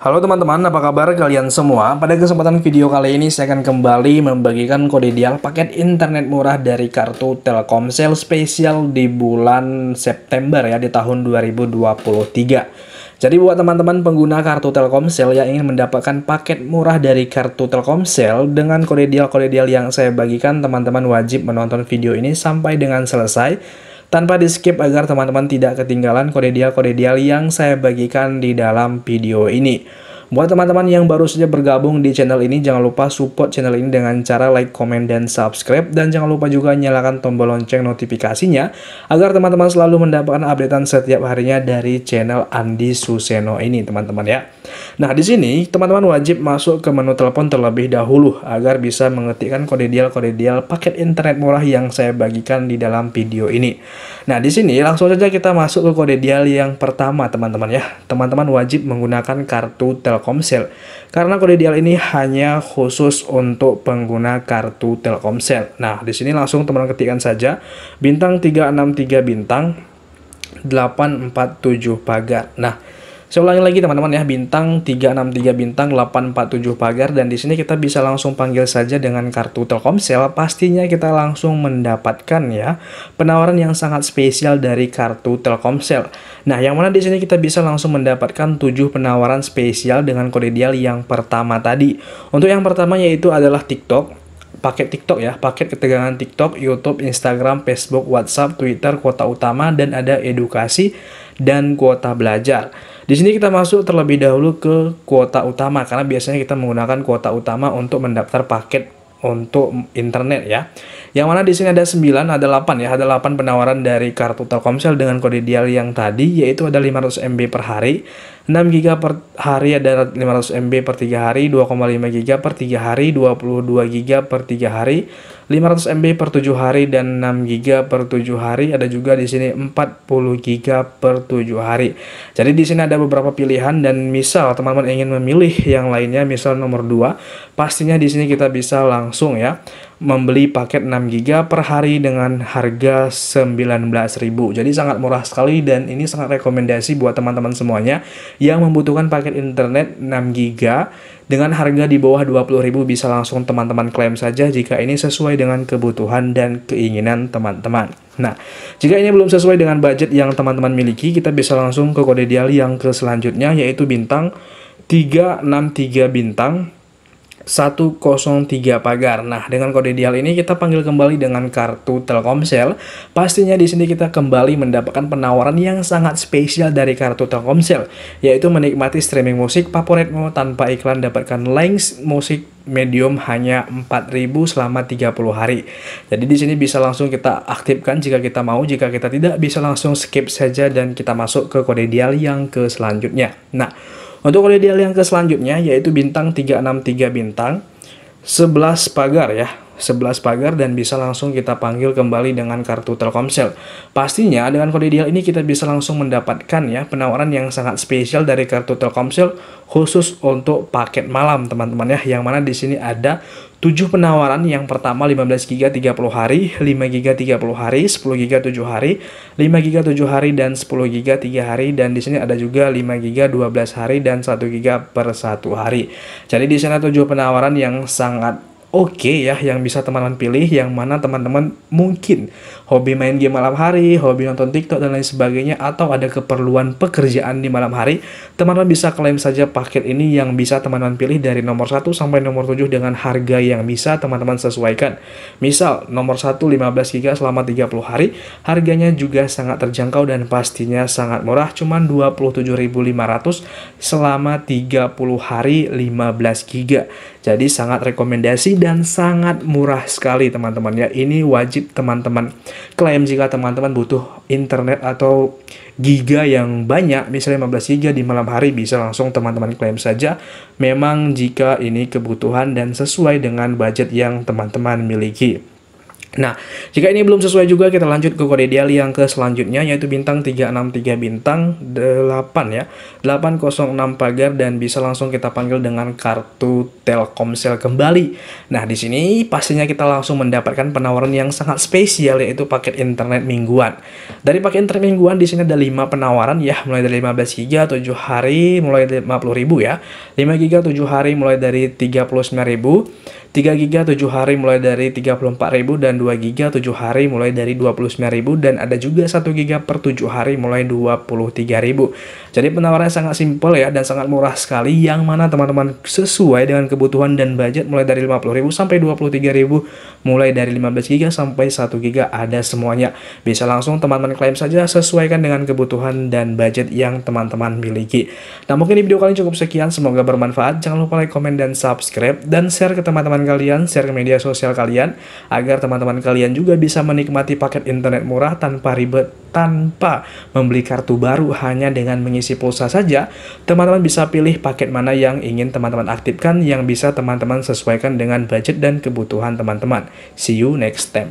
Halo teman-teman, apa kabar kalian semua? Pada kesempatan video kali ini saya akan kembali membagikan kode ideal paket internet murah dari kartu Telkomsel spesial di bulan September ya di tahun 2023. Jadi buat teman-teman pengguna kartu Telkomsel yang ingin mendapatkan paket murah dari kartu Telkomsel dengan kode ideal-kode ideal yang saya bagikan, teman-teman wajib menonton video ini sampai dengan selesai tanpa di skip agar teman-teman tidak ketinggalan kode dial kode dial yang saya bagikan di dalam video ini. Buat teman-teman yang baru saja bergabung di channel ini, jangan lupa support channel ini dengan cara like, comment, dan subscribe. Dan jangan lupa juga nyalakan tombol lonceng notifikasinya agar teman-teman selalu mendapatkan updatean setiap harinya dari channel Andi Suseno ini, teman-teman ya. Nah, di sini teman-teman wajib masuk ke menu telepon terlebih dahulu agar bisa mengetikkan kode dial-kode dial paket internet murah yang saya bagikan di dalam video ini. Nah, di sini langsung saja kita masuk ke kode dial yang pertama, teman-teman ya. Teman-teman wajib menggunakan kartu telepon Telkomsel karena kode dial ini hanya khusus untuk pengguna kartu Telkomsel. Nah, di sini langsung teman ketikkan saja bintang 363 bintang 847 pagar. Nah, saya ulangi lagi teman-teman ya, bintang 363 bintang 847 pagar dan di sini kita bisa langsung panggil saja dengan kartu Telkomsel. Pastinya kita langsung mendapatkan ya penawaran yang sangat spesial dari kartu Telkomsel. Nah, yang mana di sini kita bisa langsung mendapatkan 7 penawaran spesial dengan kode dial yang pertama tadi. Untuk yang pertama yaitu adalah TikTok paket TikTok ya, paket ketegangan TikTok, YouTube, Instagram, Facebook, WhatsApp, Twitter, kuota utama, dan ada edukasi dan kuota belajar. Di sini kita masuk terlebih dahulu ke kuota utama karena biasanya kita menggunakan kuota utama untuk mendaftar paket untuk internet ya. Yang mana di sini ada 9, ada 8 ya, ada 8 penawaran dari kartu Telkomsel dengan kode dial yang tadi yaitu ada 500 MB per hari, 6 GB per hari ada 500 MB per 3 hari, 2,5 GB per 3 hari, 22 GB per 3 hari, 500 MB per 7 hari dan 6 GB per 7 hari, ada juga di sini 40 GB per 7 hari. Jadi di sini ada beberapa pilihan dan misal teman-teman ingin memilih yang lainnya misal nomor 2, pastinya di sini kita bisa langsung ya membeli paket 6 GB per hari dengan harga 19.000. Jadi sangat murah sekali dan ini sangat rekomendasi buat teman-teman semuanya yang membutuhkan paket internet 6 GB dengan harga di bawah 20.000 bisa langsung teman-teman klaim saja jika ini sesuai dengan kebutuhan dan keinginan teman-teman. Nah, jika ini belum sesuai dengan budget yang teman-teman miliki, kita bisa langsung ke kode dial yang ke selanjutnya yaitu bintang 363 bintang 103 pagar. Nah, dengan kode dial ini kita panggil kembali dengan kartu Telkomsel. Pastinya di sini kita kembali mendapatkan penawaran yang sangat spesial dari kartu Telkomsel, yaitu menikmati streaming musik favoritmu tanpa iklan dapatkan links musik medium hanya 4000 selama 30 hari. Jadi di sini bisa langsung kita aktifkan jika kita mau, jika kita tidak bisa langsung skip saja dan kita masuk ke kode dial yang ke selanjutnya. Nah, untuk kode ideal yang ke selanjutnya yaitu bintang 363 bintang 11 pagar ya. 11 pagar dan bisa langsung kita panggil kembali dengan kartu Telkomsel. Pastinya dengan kode ideal ini kita bisa langsung mendapatkan ya penawaran yang sangat spesial dari kartu Telkomsel khusus untuk paket malam teman-teman ya yang mana di sini ada 7 penawaran yang pertama 15 GB 30 hari, 5 GB 30 hari, 10 GB 7 hari, 5 GB 7 hari dan 10 GB 3 hari dan di sini ada juga 5 GB 12 hari dan 1 GB per 1 hari. Jadi di sana 7 penawaran yang sangat oke okay ya yang bisa teman-teman pilih yang mana teman-teman mungkin hobi main game malam hari, hobi nonton TikTok dan lain sebagainya atau ada keperluan pekerjaan di malam hari, teman-teman bisa klaim saja paket ini yang bisa teman-teman pilih dari nomor 1 sampai nomor 7 dengan harga yang bisa teman-teman sesuaikan. Misal nomor 1 15 GB selama 30 hari, harganya juga sangat terjangkau dan pastinya sangat murah cuman 27.500 selama 30 hari 15 GB. Jadi sangat rekomendasi dan sangat murah sekali teman-teman ya. Ini wajib teman-teman klaim jika teman-teman butuh internet atau giga yang banyak, misalnya 15 giga di malam hari bisa langsung teman-teman klaim saja. Memang jika ini kebutuhan dan sesuai dengan budget yang teman-teman miliki. Nah, jika ini belum sesuai juga, kita lanjut ke kode dial yang ke selanjutnya, yaitu bintang 363 bintang 8 ya. 806 pagar dan bisa langsung kita panggil dengan kartu Telkomsel kembali. Nah, di sini pastinya kita langsung mendapatkan penawaran yang sangat spesial, yaitu paket internet mingguan. Dari paket internet mingguan, di sini ada 5 penawaran ya, mulai dari 15 giga 7 hari, mulai dari 50 ribu ya. 5 giga 7 hari mulai dari 39 ribu. 3 giga 7 hari mulai dari 34 ribu dan 2 GB 7 hari mulai dari 29.000 dan ada juga 1 GB per 7 hari mulai 23.000. Jadi penawarannya sangat simpel ya dan sangat murah sekali yang mana teman-teman sesuai dengan kebutuhan dan budget mulai dari 50.000 sampai 23.000, mulai dari 15 GB sampai 1 GB ada semuanya. Bisa langsung teman-teman klaim saja sesuaikan dengan kebutuhan dan budget yang teman-teman miliki. Nah, mungkin di video kali ini cukup sekian, semoga bermanfaat. Jangan lupa like, komen dan subscribe dan share ke teman-teman kalian, share ke media sosial kalian agar teman-teman teman-teman kalian juga bisa menikmati paket internet murah tanpa ribet, tanpa membeli kartu baru hanya dengan mengisi pulsa saja. Teman-teman bisa pilih paket mana yang ingin teman-teman aktifkan yang bisa teman-teman sesuaikan dengan budget dan kebutuhan teman-teman. See you next time.